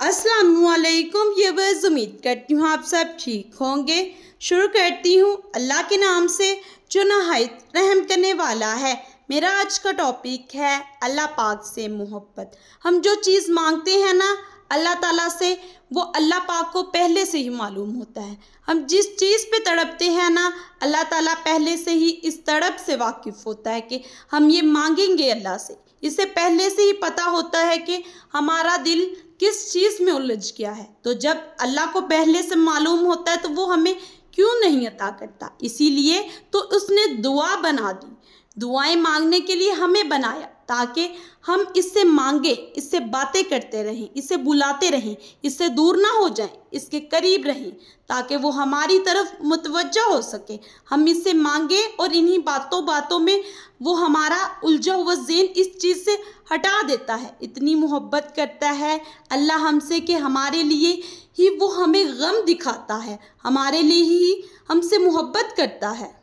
वालेकुम ये बस उम्मीद करती हूँ आप सब ठीक होंगे शुरू करती हूँ अल्लाह के नाम से जो नहायत रहम करने वाला है मेरा आज का टॉपिक है अल्लाह पाक से मोहब्बत हम जो चीज़ मांगते हैं ना अल्लाह ताला से वो अल्लाह पाक को पहले से ही मालूम होता है हम जिस चीज़ पे तड़पते हैं ना अल्लाह ताला पहले से ही इस तड़प से वाकिफ़ होता है कि हम ये मांगेंगे अल्लाह से इसे पहले से ही पता होता है कि हमारा दिल किस चीज़ में उलझ गया है तो जब अल्लाह को पहले से मालूम होता है तो वो हमें क्यों नहीं अता करता इसीलिए तो उसने दुआ बना दी दुआएं मांगने के लिए हमें बनाया ताकि हम इससे मांगे इससे बातें करते रहें इसे बुलाते रहें इससे दूर ना हो जाएं इसके करीब रहें ताकि वो हमारी तरफ मुतवजह हो सके हम इससे मांगे और इन्हीं बातों बातों में वो हमारा उलझा हुआ जेन इस चीज़ से हटा देता है इतनी मोहब्बत करता है अल्लाह हमसे कि हमारे लिए ही वो हमें गम दिखाता है हमारे लिए ही हमसे मोहब्बत करता है